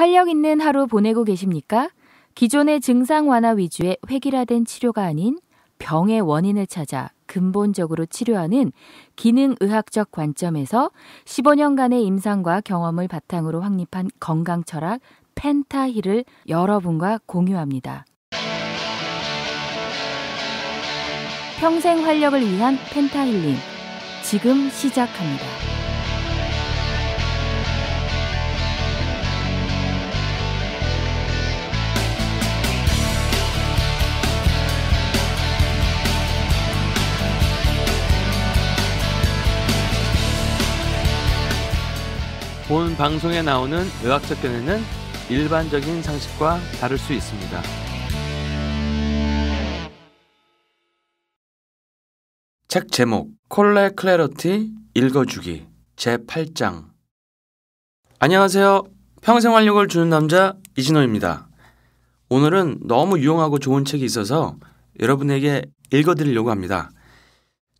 활력 있는 하루 보내고 계십니까? 기존의 증상 완화 위주의 획일화된 치료가 아닌 병의 원인을 찾아 근본적으로 치료하는 기능의학적 관점에서 15년간의 임상과 경험을 바탕으로 확립한 건강 철학 펜타힐을 여러분과 공유합니다. 평생 활력을 위한 펜타힐링 지금 시작합니다. 본 방송에 나오는 의학적 견해는 일반적인 상식과 다를 수 있습니다. 책 제목 콜레 클레러티 읽어주기 제8장 안녕하세요. 평생 활력을 주는 남자 이진호입니다. 오늘은 너무 유용하고 좋은 책이 있어서 여러분에게 읽어드리려고 합니다.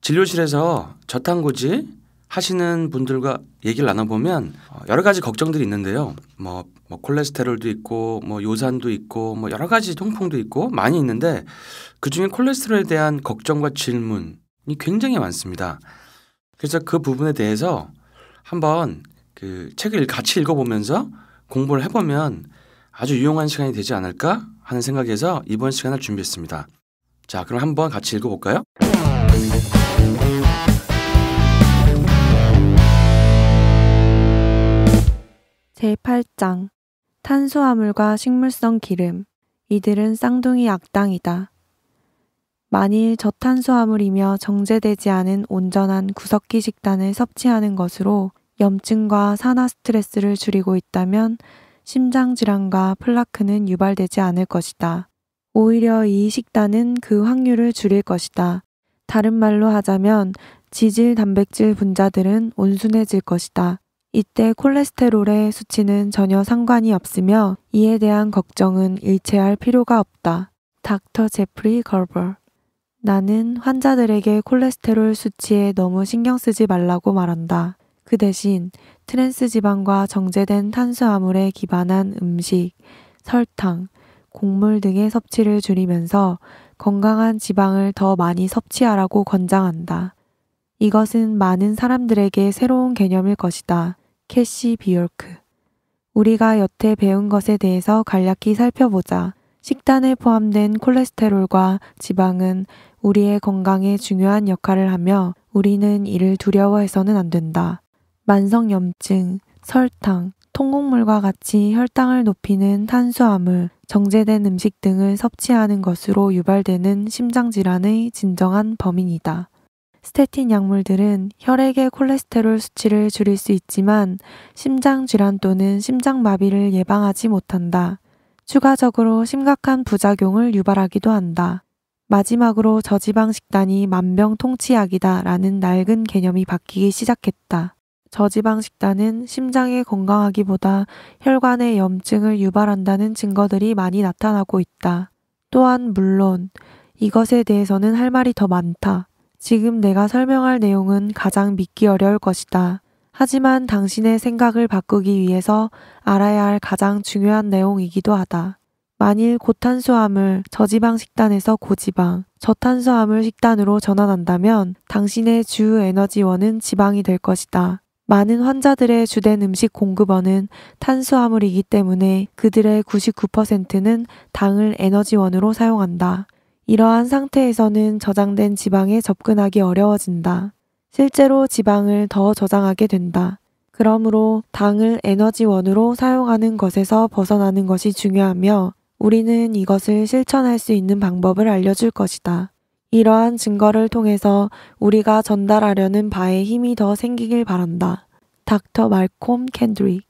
진료실에서 저탄고지, 하시는 분들과 얘기를 나눠보면 어, 여러 가지 걱정들이 있는데요. 뭐, 뭐 콜레스테롤도 있고 뭐 요산도 있고 뭐 여러 가지 통풍도 있고 많이 있는데 그중에 콜레스테롤에 대한 걱정과 질문이 굉장히 많습니다. 그래서 그 부분에 대해서 한번 그 책을 같이 읽어보면서 공부를 해보면 아주 유용한 시간이 되지 않을까 하는 생각에서 이번 시간을 준비했습니다. 자, 그럼 한번 같이 읽어볼까요? 제8장 탄수화물과 식물성 기름 이들은 쌍둥이 악당이다. 만일 저탄수화물이며 정제되지 않은 온전한 구석기 식단을 섭취하는 것으로 염증과 산화 스트레스를 줄이고 있다면 심장 질환과 플라크는 유발되지 않을 것이다. 오히려 이 식단은 그 확률을 줄일 것이다. 다른 말로 하자면 지질 단백질 분자들은 온순해질 것이다. 이때 콜레스테롤의 수치는 전혀 상관이 없으며 이에 대한 걱정은 일체할 필요가 없다. 닥터 제프리 걸버 나는 환자들에게 콜레스테롤 수치에 너무 신경 쓰지 말라고 말한다. 그 대신 트랜스 지방과 정제된 탄수화물에 기반한 음식, 설탕, 곡물 등의 섭취를 줄이면서 건강한 지방을 더 많이 섭취하라고 권장한다. 이것은 많은 사람들에게 새로운 개념일 것이다. 캐시 비올크. 우리가 여태 배운 것에 대해서 간략히 살펴보자. 식단에 포함된 콜레스테롤과 지방은 우리의 건강에 중요한 역할을 하며 우리는 이를 두려워해서는 안 된다. 만성염증, 설탕, 통곡물과 같이 혈당을 높이는 탄수화물, 정제된 음식 등을 섭취하는 것으로 유발되는 심장질환의 진정한 범인이다. 스테틴 약물들은 혈액의 콜레스테롤 수치를 줄일 수 있지만 심장 질환 또는 심장 마비를 예방하지 못한다. 추가적으로 심각한 부작용을 유발하기도 한다. 마지막으로 저지방 식단이 만병통치약이다 라는 낡은 개념이 바뀌기 시작했다. 저지방 식단은 심장의 건강하기보다 혈관의 염증을 유발한다는 증거들이 많이 나타나고 있다. 또한 물론 이것에 대해서는 할 말이 더 많다. 지금 내가 설명할 내용은 가장 믿기 어려울 것이다. 하지만 당신의 생각을 바꾸기 위해서 알아야 할 가장 중요한 내용이기도 하다. 만일 고탄수화물 저지방 식단에서 고지방, 저탄수화물 식단으로 전환한다면 당신의 주 에너지원은 지방이 될 것이다. 많은 환자들의 주된 음식 공급원은 탄수화물이기 때문에 그들의 99%는 당을 에너지원으로 사용한다. 이러한 상태에서는 저장된 지방에 접근하기 어려워진다. 실제로 지방을 더 저장하게 된다. 그러므로 당을 에너지원으로 사용하는 것에서 벗어나는 것이 중요하며 우리는 이것을 실천할 수 있는 방법을 알려줄 것이다. 이러한 증거를 통해서 우리가 전달하려는 바에 힘이 더 생기길 바란다. 닥터 말콤 캔드릭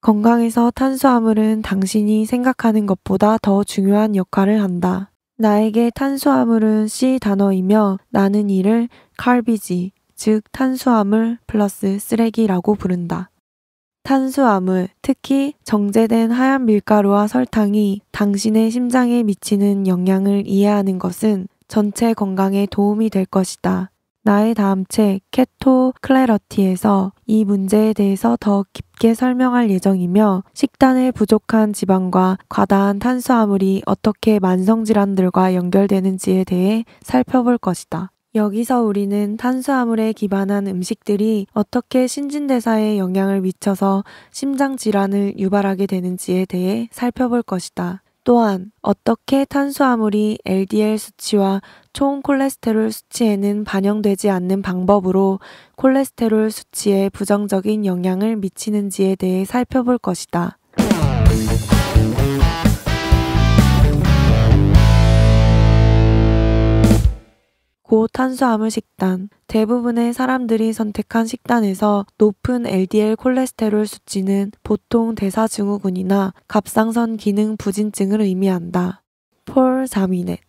건강에서 탄수화물은 당신이 생각하는 것보다 더 중요한 역할을 한다. 나에게 탄수화물은 C 단어이며 나는 이를 칼비지, 즉 탄수화물 플러스 쓰레기라고 부른다. 탄수화물, 특히 정제된 하얀 밀가루와 설탕이 당신의 심장에 미치는 영향을 이해하는 것은 전체 건강에 도움이 될 것이다. 나의 다음 책 케토 클레러티에서 이 문제에 대해서 더 깊게 설명할 예정이며 식단의 부족한 지방과 과다한 탄수화물이 어떻게 만성질환들과 연결되는지에 대해 살펴볼 것이다. 여기서 우리는 탄수화물에 기반한 음식들이 어떻게 신진대사에 영향을 미쳐서 심장질환을 유발하게 되는지에 대해 살펴볼 것이다. 또한 어떻게 탄수화물이 LDL 수치와 총 콜레스테롤 수치에는 반영되지 않는 방법으로 콜레스테롤 수치에 부정적인 영향을 미치는지에 대해 살펴볼 것이다. 고 탄수화물 식단. 대부분의 사람들이 선택한 식단에서 높은 LDL 콜레스테롤 수치는 보통 대사증후군이나 갑상선 기능 부진증을 의미한다. 폴 자미넷.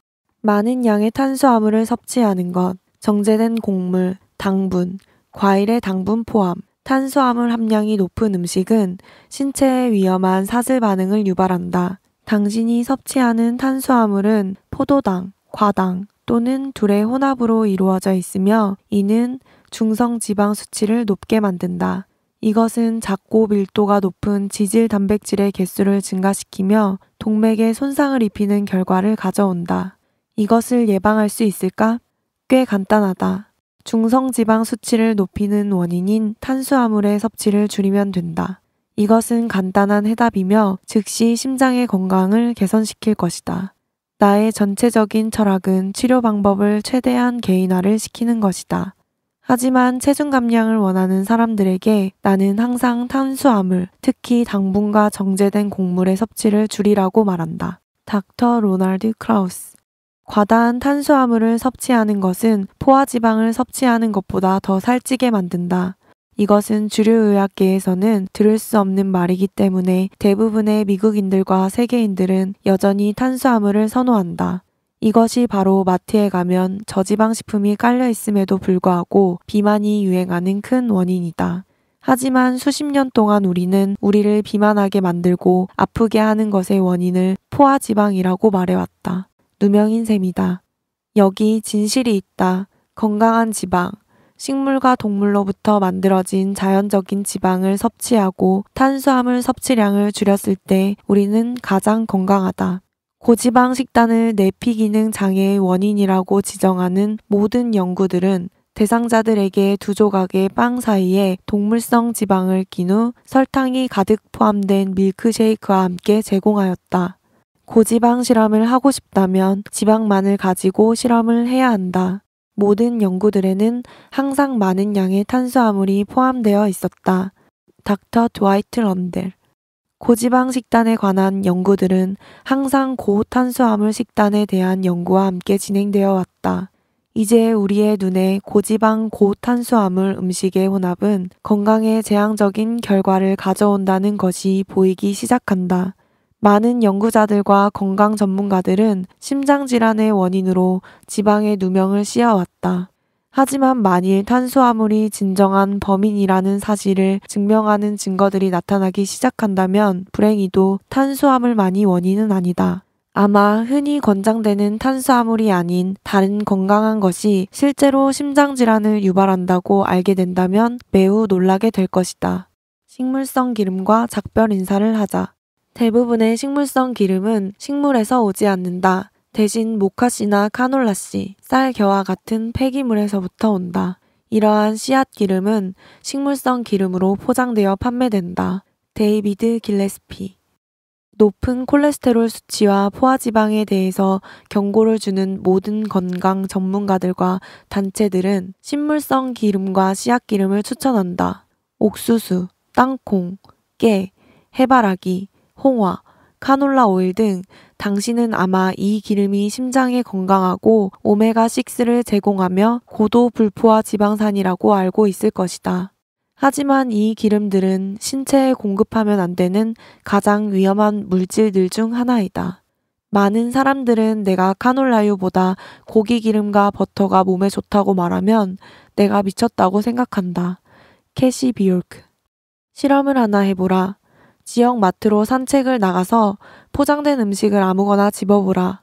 많은 양의 탄수화물을 섭취하는 것, 정제된 곡물, 당분, 과일의 당분 포함, 탄수화물 함량이 높은 음식은 신체에 위험한 사슬 반응을 유발한다. 당신이 섭취하는 탄수화물은 포도당, 과당, 또는 둘의 혼합으로 이루어져 있으며 이는 중성 지방 수치를 높게 만든다. 이것은 작고 밀도가 높은 지질 단백질의 개수를 증가시키며 동맥에 손상을 입히는 결과를 가져온다. 이것을 예방할 수 있을까? 꽤 간단하다. 중성 지방 수치를 높이는 원인인 탄수화물의 섭취를 줄이면 된다. 이것은 간단한 해답이며 즉시 심장의 건강을 개선시킬 것이다. 나의 전체적인 철학은 치료 방법을 최대한 개인화를 시키는 것이다. 하지만 체중 감량을 원하는 사람들에게 나는 항상 탄수화물, 특히 당분과 정제된 곡물의 섭취를 줄이라고 말한다. 닥터 로날드 크라우스. 과다한 탄수화물을 섭취하는 것은 포화지방을 섭취하는 것보다 더 살찌게 만든다. 이것은 주류의학계에서는 들을 수 없는 말이기 때문에 대부분의 미국인들과 세계인들은 여전히 탄수화물을 선호한다. 이것이 바로 마트에 가면 저지방 식품이 깔려 있음에도 불구하고 비만이 유행하는 큰 원인이다. 하지만 수십 년 동안 우리는 우리를 비만하게 만들고 아프게 하는 것의 원인을 포화지방이라고 말해왔다. 누명인 셈이다. 여기 진실이 있다. 건강한 지방, 식물과 동물로부터 만들어진 자연적인 지방을 섭취하고 탄수화물 섭취량을 줄였을 때 우리는 가장 건강하다. 고지방 식단을 내피 기능 장애의 원인이라고 지정하는 모든 연구들은 대상자들에게 두 조각의 빵 사이에 동물성 지방을 낀 후 설탕이 가득 포함된 밀크쉐이크와 함께 제공하였다. 고지방 실험을 하고 싶다면 지방만을 가지고 실험을 해야 한다. 모든 연구들에는 항상 많은 양의 탄수화물이 포함되어 있었다. 닥터 드와이트 런델. 고지방 식단에 관한 연구들은 항상 고탄수화물 식단에 대한 연구와 함께 진행되어 왔다. 이제 우리의 눈에 고지방 고탄수화물 음식의 혼합은 건강에 재앙적인 결과를 가져온다는 것이 보이기 시작한다. 많은 연구자들과 건강 전문가들은 심장질환의 원인으로 지방의 누명을 씌어왔다 하지만 만일 탄수화물이 진정한 범인이라는 사실을 증명하는 증거들이 나타나기 시작한다면 불행히도 탄수화물만이 원인은 아니다. 아마 흔히 권장되는 탄수화물이 아닌 다른 건강한 것이 실제로 심장질환을 유발한다고 알게 된다면 매우 놀라게 될 것이다. 식물성 기름과 작별 인사를 하자. 대부분의 식물성 기름은 식물에서 오지 않는다. 대신 모카시나 카놀라씨, 쌀겨와 같은 폐기물에서부터 온다. 이러한 씨앗 기름은 식물성 기름으로 포장되어 판매된다. 데이비드 길레스피 높은 콜레스테롤 수치와 포화지방에 대해서 경고를 주는 모든 건강 전문가들과 단체들은 식물성 기름과 씨앗 기름을 추천한다. 옥수수, 땅콩, 깨, 해바라기, 홍화, 카놀라 오일 등 당신은 아마 이 기름이 심장에 건강하고 오메가6를 제공하며 고도 불포화 지방산이라고 알고 있을 것이다. 하지만 이 기름들은 신체에 공급하면 안 되는 가장 위험한 물질들 중 하나이다. 많은 사람들은 내가 카놀라유보다 고기 기름과 버터가 몸에 좋다고 말하면 내가 미쳤다고 생각한다. 캐시 비올크. 실험을 하나 해보라. 지역 마트로 산책을 나가서 포장된 음식을 아무거나 집어보라.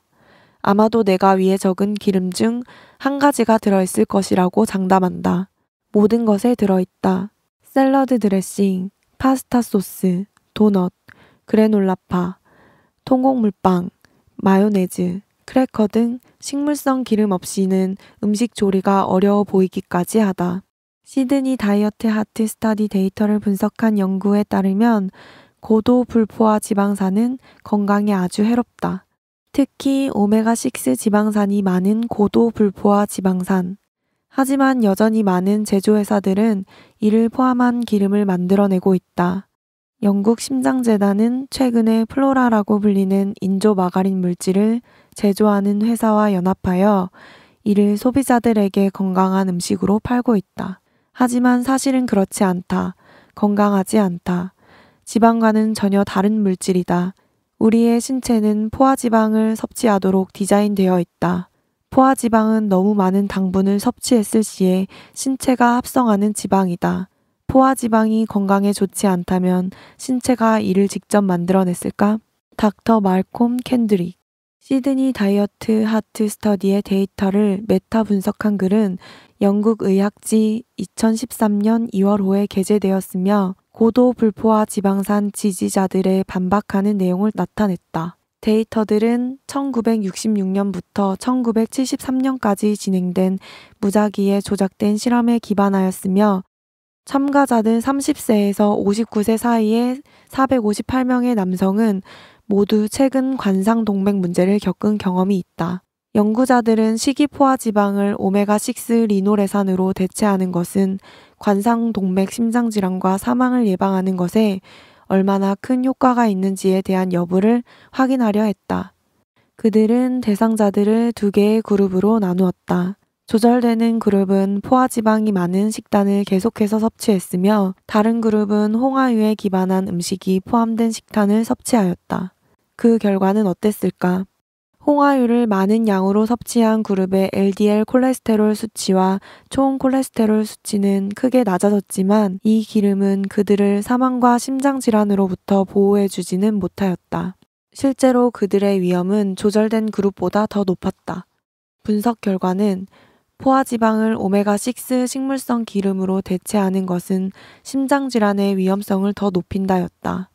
아마도 내가 위에 적은 기름 중 한 가지가 들어있을 것이라고 장담한다. 모든 것에 들어있다. 샐러드 드레싱, 파스타 소스, 도넛, 그래놀라파, 통곡물빵, 마요네즈, 크래커 등 식물성 기름 없이는 음식 조리가 어려워 보이기까지 하다. 시드니 다이어트 하트 스타디 데이터를 분석한 연구에 따르면 고도 불포화 지방산은 건강에 아주 해롭다. 특히 오메가6 지방산이 많은 고도 불포화 지방산. 하지만 여전히 많은 제조회사들은 이를 포함한 기름을 만들어내고 있다. 영국 심장재단은 최근에 플로라라고 불리는 인조 마가린 물질을 제조하는 회사와 연합하여 이를 소비자들에게 건강한 음식으로 팔고 있다. 하지만 사실은 그렇지 않다. 건강하지 않다. 지방과는 전혀 다른 물질이다. 우리의 신체는 포화지방을 섭취하도록 디자인되어 있다. 포화지방은 너무 많은 당분을 섭취했을 시에 신체가 합성하는 지방이다. 포화지방이 건강에 좋지 않다면 신체가 이를 직접 만들어냈을까? 닥터 말콤 캔드릭 시드니 다이어트 하트 스터디의 데이터를 메타 분석한 글은 영국 의학지 2013년 2월호에 게재되었으며 고도 불포화 지방산 지지자들의 반박하는 내용을 나타냈다. 데이터들은 1966년부터 1973년까지 진행된 무작위에 조작된 실험에 기반하였으며 참가자들 30세에서 59세 사이에 458명의 남성은 모두 최근 관상 동맥 문제를 겪은 경험이 있다. 연구자들은 식이포화 지방을 오메가6 리노레산으로 대체하는 것은 관상동맥 심장질환과 사망을 예방하는 것에 얼마나 큰 효과가 있는지에 대한 여부를 확인하려 했다. 그들은 대상자들을 두 개의 그룹으로 나누었다. 조절되는 그룹은 포화지방이 많은 식단을 계속해서 섭취했으며 다른 그룹은 홍화유에 기반한 음식이 포함된 식단을 섭취하였다. 그 결과는 어땠을까? 홍화유를 많은 양으로 섭취한 그룹의 LDL 콜레스테롤 수치와 총 콜레스테롤 수치는 크게 낮아졌지만 이 기름은 그들을 사망과 심장질환으로부터 보호해주지는 못하였다. 실제로 그들의 위험은 조절된 그룹보다 더 높았다. 분석 결과는 포화지방을 오메가6 식물성 기름으로 대체하는 것은 심장질환의 위험성을 더 높인다였다.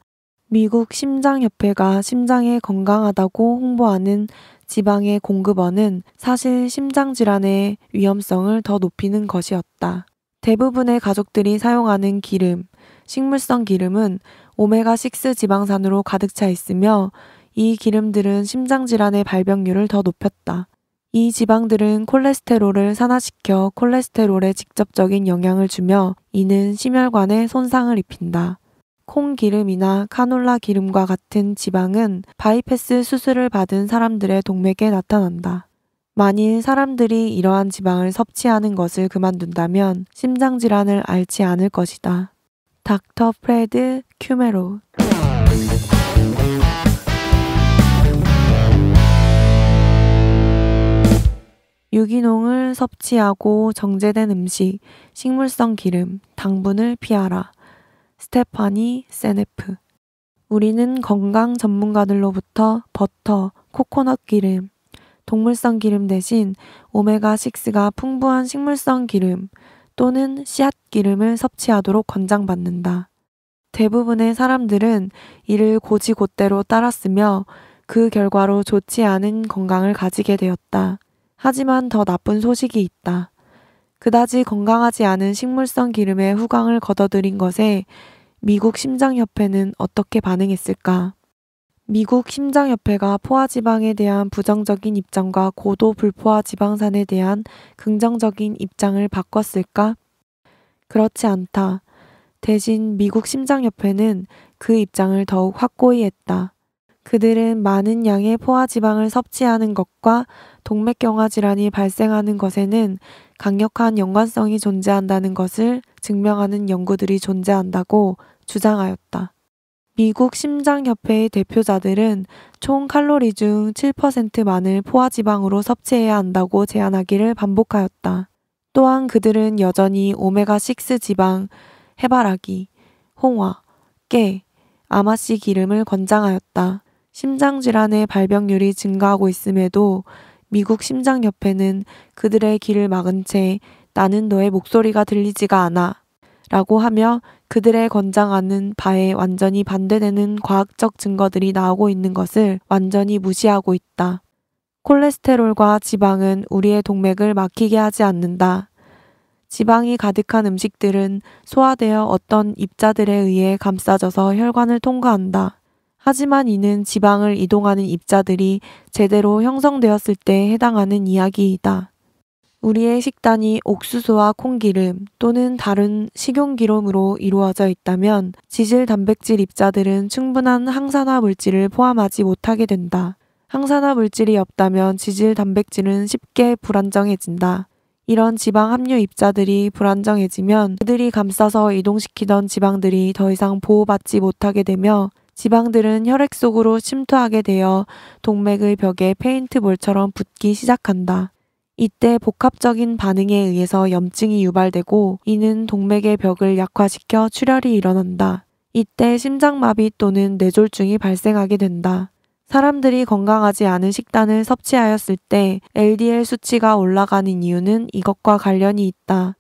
미국 심장협회가 심장에 건강하다고 홍보하는 지방의 공급원은 사실 심장질환의 위험성을 더 높이는 것이었다. 대부분의 가족들이 사용하는 기름, 식물성 기름은 오메가6 지방산으로 가득 차 있으며 이 기름들은 심장질환의 발병률을 더 높였다. 이 지방들은 콜레스테롤을 산화시켜 콜레스테롤에 직접적인 영향을 주며 이는 심혈관에 손상을 입힌다. 콩기름이나 카놀라 기름과 같은 지방은 바이패스 수술을 받은 사람들의 동맥에 나타난다. 만일 사람들이 이러한 지방을 섭취하는 것을 그만둔다면 심장질환을 앓지 않을 것이다. 닥터 프레드 큐메로 유기농을 섭취하고 정제된 음식, 식물성 기름, 당분을 피하라. 스테파니 세네프. 우리는 건강 전문가들로부터 버터, 코코넛 기름, 동물성 기름 대신 오메가6가 풍부한 식물성 기름 또는 씨앗 기름을 섭취하도록 권장받는다. 대부분의 사람들은 이를 고지고대로 따랐으며 그 결과로 좋지 않은 건강을 가지게 되었다. 하지만 더 나쁜 소식이 있다. 그다지 건강하지 않은 식물성 기름의 후광을 걷어들인 것에 미국 심장협회는 어떻게 반응했을까? 미국 심장협회가 포화지방에 대한 부정적인 입장과 고도 불포화 지방산에 대한 긍정적인 입장을 바꿨을까? 그렇지 않다. 대신 미국 심장협회는 그 입장을 더욱 확고히 했다. 그들은 많은 양의 포화지방을 섭취하는 것과 동맥경화 질환이 발생하는 것에는 강력한 연관성이 존재한다는 것을 증명하는 연구들이 존재한다고 주장하였다. 미국 심장협회의 대표자들은 총 칼로리 중 7%만을 포화지방으로 섭취해야 한다고 제안하기를 반복하였다. 또한 그들은 여전히 오메가6 지방, 해바라기, 홍화, 깨, 아마씨 기름을 권장하였다. 심장질환의 발병률이 증가하고 있음에도 미국 심장협회는 그들의 길을 막은 채 나는 너의 목소리가 들리지가 않아 라고 하며 그들의 권장하는 바에 완전히 반대되는 과학적 증거들이 나오고 있는 것을 완전히 무시하고 있다. 콜레스테롤과 지방은 우리의 동맥을 막히게 하지 않는다. 지방이 가득한 음식들은 소화되어 어떤 입자들에 의해 감싸져서 혈관을 통과한다. 하지만 이는 지방을 이동하는 입자들이 제대로 형성되었을 때 해당하는 이야기이다. 우리의 식단이 옥수수와 콩기름 또는 다른 식용기름으로 이루어져 있다면 지질 단백질 입자들은 충분한 항산화 물질을 포함하지 못하게 된다. 항산화 물질이 없다면 지질 단백질은 쉽게 불안정해진다. 이런 지방 함유 입자들이 불안정해지면 그들이 감싸서 이동시키던 지방들이 더 이상 보호받지 못하게 되며 지방들은 혈액 속으로 침투하게 되어 동맥의 벽에 페인트볼처럼 붙기 시작한다. 이때 복합적인 반응에 의해서 염증이 유발되고 이는 동맥의 벽을 약화시켜 출혈이 일어난다. 이때 심장마비 또는 뇌졸중이 발생하게 된다. 사람들이 건강하지 않은 식단을 섭취하였을 때 LDL 수치가 올라가는 이유는 이것과 관련이 있다.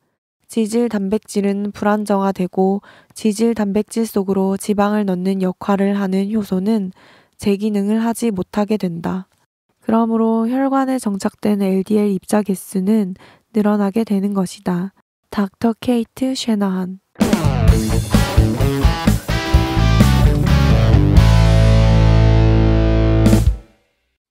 지질 단백질은 불안정화되고 지질 단백질 속으로 지방을 넣는 역할을 하는 효소는 제기능을 하지 못하게 된다. 그러므로 혈관에 정착된 LDL 입자 개수는 늘어나게 되는 것이다. 닥터 케이트 쉐나한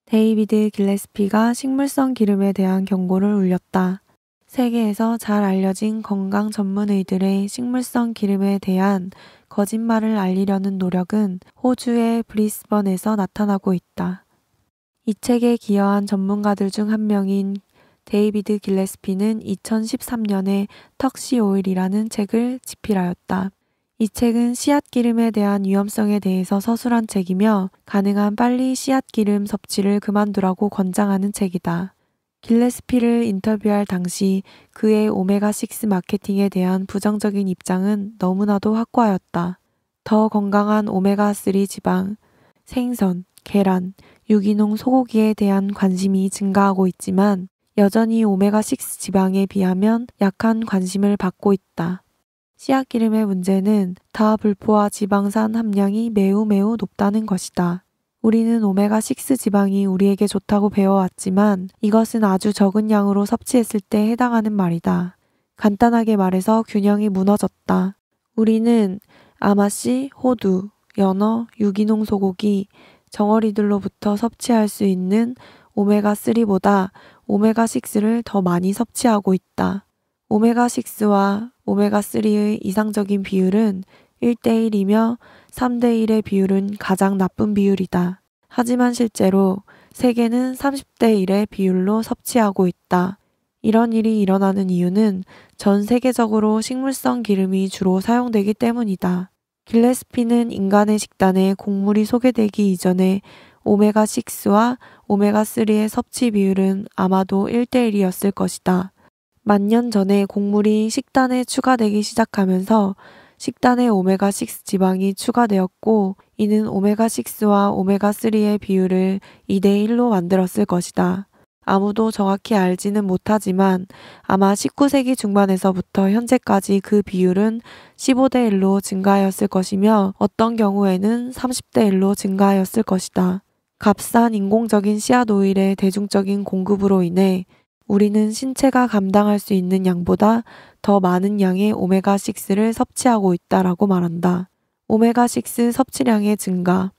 데이비드 길레스피가 식물성 기름에 대한 경고를 울렸다. 세계에서 잘 알려진 건강 전문의들의 식물성 기름에 대한 거짓말을 알리려는 노력은 호주의 브리스번에서 나타나고 있다. 이 책에 기여한 전문가들 중 한 명인 데이비드 길레스피는 2013년에 턱시 오일이라는 책을 집필하였다. 이 책은 씨앗 기름에 대한 위험성에 대해서 서술한 책이며 가능한 빨리 씨앗 기름 섭취를 그만두라고 권장하는 책이다. 길레스피를 인터뷰할 당시 그의 오메가6 마케팅에 대한 부정적인 입장은 너무나도 확고하였다. 더 건강한 오메가3 지방, 생선, 계란, 유기농 소고기에 대한 관심이 증가하고 있지만 여전히 오메가6 지방에 비하면 약한 관심을 받고 있다. 씨앗기름의 문제는 다 불포화 지방산 함량이 매우 매우 높다는 것이다. 우리는 오메가6 지방이 우리에게 좋다고 배워왔지만 이것은 아주 적은 양으로 섭취했을 때 해당하는 말이다. 간단하게 말해서 균형이 무너졌다. 우리는 아마씨, 호두, 연어, 유기농 소고기, 정어리들로부터 섭취할 수 있는 오메가3보다 오메가6를 더 많이 섭취하고 있다. 오메가6와 오메가3의 이상적인 비율은 1대1이며 3대1의 비율은 가장 나쁜 비율이다. 하지만 실제로 세계는 30대1의 비율로 섭취하고 있다. 이런 일이 일어나는 이유는 전 세계적으로 식물성 기름이 주로 사용되기 때문이다. 길레스피는 인간의 식단에 곡물이 소개되기 이전에 오메가6와 오메가3의 섭취 비율은 아마도 1대1이었을 것이다. 만년 전에 곡물이 식단에 추가되기 시작하면서 식단에 오메가6 지방이 추가되었고 이는 오메가6와 오메가3의 비율을 2대1로 만들었을 것이다. 아무도 정확히 알지는 못하지만 아마 19세기 중반에서부터 현재까지 그 비율은 15대 1로 증가하였을 것이며 어떤 경우에는 30대 1로 증가하였을 것이다. 값싼 인공적인 씨앗 오일의 대중적인 공급으로 인해 우리는 신체가 감당할 수 있는 양보다 더 많은 양의 오메가6를 섭취하고 있다라고 말한다. 오메가6 섭취량의 증가.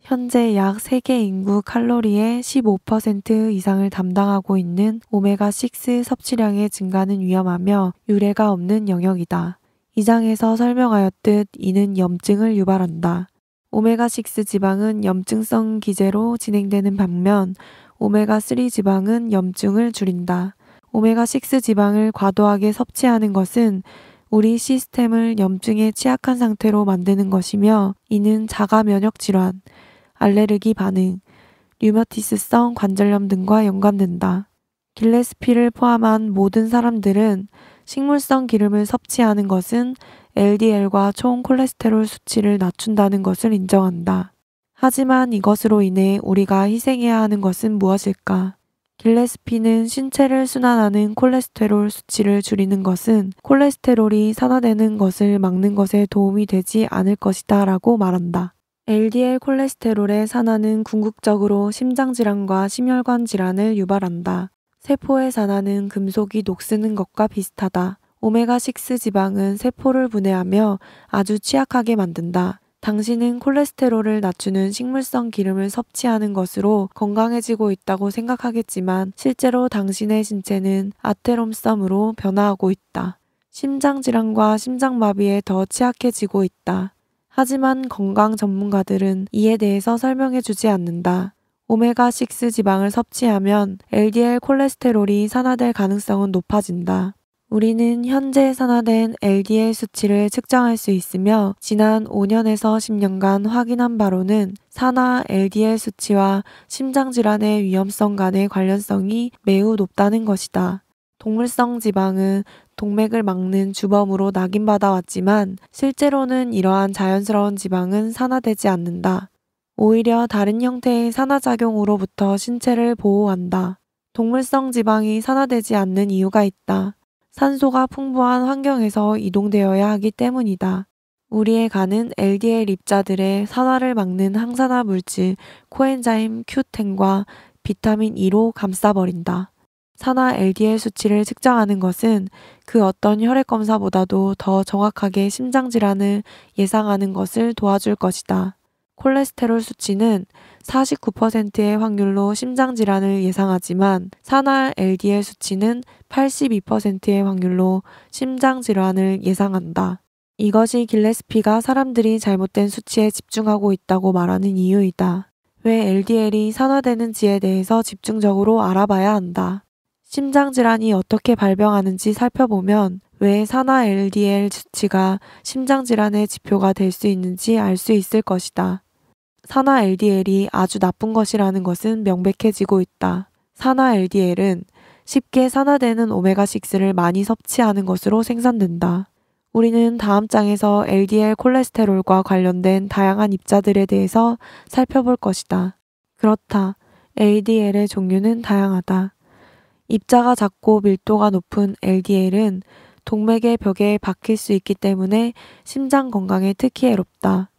현재 약 세계 인구 칼로리의 15% 이상을 담당하고 있는 오메가6 섭취량의 증가는 위험하며 유례가 없는 영역이다. 이장에서 설명하였듯 이는 염증을 유발한다. 오메가6 지방은 염증성 기제로 진행되는 반면 오메가3 지방은 염증을 줄인다. 오메가6 지방을 과도하게 섭취하는 것은 우리 시스템을 염증에 취약한 상태로 만드는 것이며 이는 자가 면역 질환, 알레르기 반응, 류머티스성 관절염 등과 연관된다. 길레스피를 포함한 모든 사람들은 식물성 기름을 섭취하는 것은 LDL과 총 콜레스테롤 수치를 낮춘다는 것을 인정한다. 하지만 이것으로 인해 우리가 희생해야 하는 것은 무엇일까? 길레스피는 신체를 순환하는 콜레스테롤 수치를 줄이는 것은 콜레스테롤이 산화되는 것을 막는 것에 도움이 되지 않을 것이다 라고 말한다. LDL 콜레스테롤의 산화는 궁극적으로 심장질환과 심혈관 질환을 유발한다. 세포의 산화는 금속이 녹쓰는 것과 비슷하다. 오메가6 지방은 세포를 분해하며 아주 취약하게 만든다. 당신은 콜레스테롤을 낮추는 식물성 기름을 섭취하는 것으로 건강해지고 있다고 생각하겠지만 실제로 당신의 신체는 아테롬썸으로 변화하고 있다. 심장질환과 심장마비에 더 취약해지고 있다. 하지만 건강 전문가들은 이에 대해서 설명해주지 않는다. 오메가6 지방을 섭취하면 LDL 콜레스테롤이 산화될 가능성은 높아진다. 우리는 현재 산화된 LDL 수치를 측정할 수 있으며 지난 5년에서 10년간 확인한 바로는 산화 LDL 수치와 심장질환의 위험성 간의 관련성이 매우 높다는 것이다. 동물성 지방은 동맥을 막는 주범으로 낙인받아 왔지만 실제로는 이러한 자연스러운 지방은 산화되지 않는다. 오히려 다른 형태의 산화작용으로부터 신체를 보호한다. 동물성 지방이 산화되지 않는 이유가 있다. 산소가 풍부한 환경에서 이동되어야 하기 때문이다. 우리의 간은 LDL 입자들의 산화를 막는 항산화 물질 코엔자임 Q10과 비타민 E로 감싸버린다. 산화 LDL 수치를 측정하는 것은 그 어떤 혈액 검사보다도 더 정확하게 심장 질환을 예상하는 것을 도와줄 것이다. 콜레스테롤 수치는 49%의 확률로 심장질환을 예상하지만 산화 LDL 수치는 82%의 확률로 심장질환을 예상한다. 이것이 길레스피가 사람들이 잘못된 수치에 집중하고 있다고 말하는 이유이다. 왜 LDL이 산화되는지에 대해서 집중적으로 알아봐야 한다. 심장질환이 어떻게 발병하는지 살펴보면 왜 산화 LDL 수치가 심장질환의 지표가 될 수 있는지 알 수 있을 것이다. 산화 LDL이 아주 나쁜 것이라는 것은 명백해지고 있다. 산화 LDL은 쉽게 산화되는 오메가6를 많이 섭취하는 것으로 생산된다. 우리는 다음 장에서 LDL 콜레스테롤과 관련된 다양한 입자들에 대해서 살펴볼 것이다. 그렇다. LDL의 종류는 다양하다. 입자가 작고 밀도가 높은 LDL은 동맥의 벽에 박힐 수 있기 때문에 심장 건강에 특히 해롭다.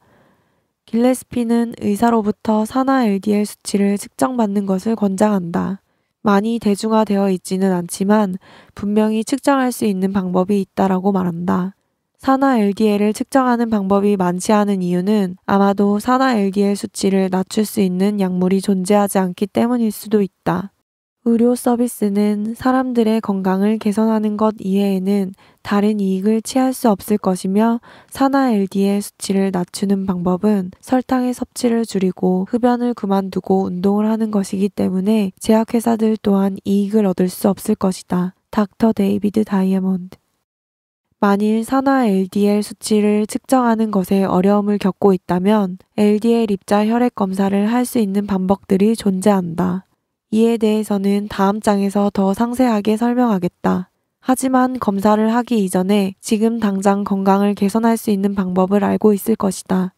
길레스피는 의사로부터 산화 LDL 수치를 측정받는 것을 권장한다. 많이 대중화되어 있지는 않지만 분명히 측정할 수 있는 방법이 있다라고 말한다. 산화 LDL을 측정하는 방법이 많지 않은 이유는 아마도 산화 LDL 수치를 낮출 수 있는 약물이 존재하지 않기 때문일 수도 있다. 의료 서비스는 사람들의 건강을 개선하는 것 이외에는 다른 이익을 취할 수 없을 것이며 산화 LDL 수치를 낮추는 방법은 설탕의 섭취를 줄이고 흡연을 그만두고 운동을 하는 것이기 때문에 제약회사들 또한 이익을 얻을 수 없을 것이다. 닥터 데이비드 다이아몬드 만일 산화 LDL 수치를 측정하는 것에 어려움을 겪고 있다면 LDL 입자 혈액 검사를 할 수 있는 방법들이 존재한다. 이에 대해서는 다음 장에서 더 상세하게 설명하겠다. 하지만 검사를 하기 이전에 지금 당장 건강을 개선할 수 있는 방법을 알고 있을 것이다.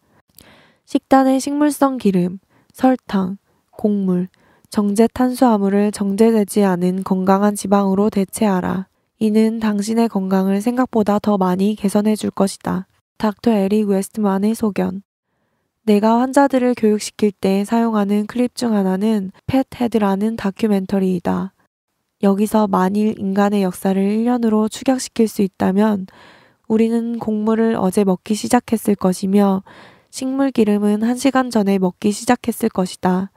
식단의 식물성 기름, 설탕, 곡물, 정제 탄수화물을 정제되지 않은 건강한 지방으로 대체하라. 이는 당신의 건강을 생각보다 더 많이 개선해 줄 것이다. 닥터 에리 웨스트만의 소견 내가 환자들을 교육시킬 때 사용하는 클립 중 하나는 펫헤드라는 다큐멘터리이다. 여기서 만일 인간의 역사를 1년으로 추격시킬수 있다면 우리는 곡물을 어제 먹기 시작했을 것이며 식물 기름은 1시간 전에 먹기 시작했을 것이다.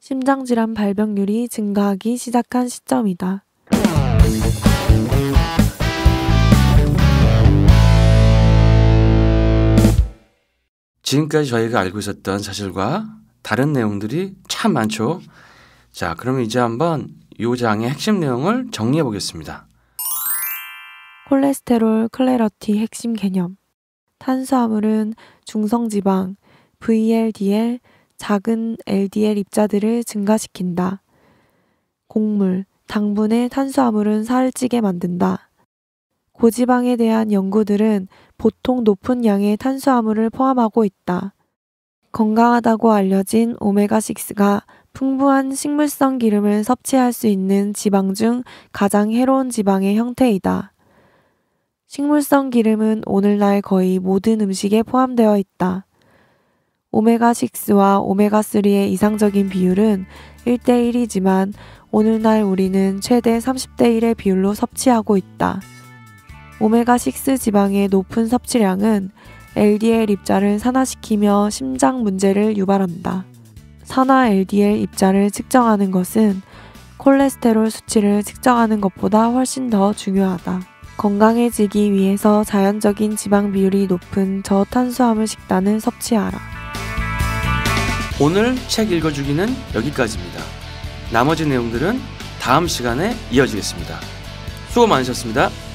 심장질환 발병률이 증가하기 시작한 시점이다. 지금까지 저희가 알고 있었던 사실과 다른 내용들이 참 많죠. 자, 그럼 이제 한번 요 장의 핵심 내용을 정리해 보겠습니다. 콜레스테롤 클레러티 핵심 개념. 탄수화물은 중성지방, VLDL, 작은 LDL 입자들을 증가시킨다. 곡물, 당분의 탄수화물은 살찌게 만든다. 고지방에 대한 연구들은 보통 높은 양의 탄수화물을 포함하고 있다. 건강하다고 알려진 오메가6가 풍부한 식물성 기름을 섭취할 수 있는 지방 중 가장 해로운 지방의 형태이다. 식물성 기름은 오늘날 거의 모든 음식에 포함되어 있다. 오메가6와 오메가3의 이상적인 비율은 1대1이지만 오늘날 우리는 최대 30대1의 비율로 섭취하고 있다. 오메가6 지방의 높은 섭취량은 LDL 입자를 산화시키며 심장 문제를 유발한다. 산화 LDL 입자를 측정하는 것은 콜레스테롤 수치를 측정하는 것보다 훨씬 더 중요하다. 건강해지기 위해서 자연적인 지방 비율이 높은 저탄수화물 식단을 섭취하라. 오늘 책 읽어주기는 여기까지입니다. 나머지 내용들은 다음 시간에 이어지겠습니다. 수고 많으셨습니다.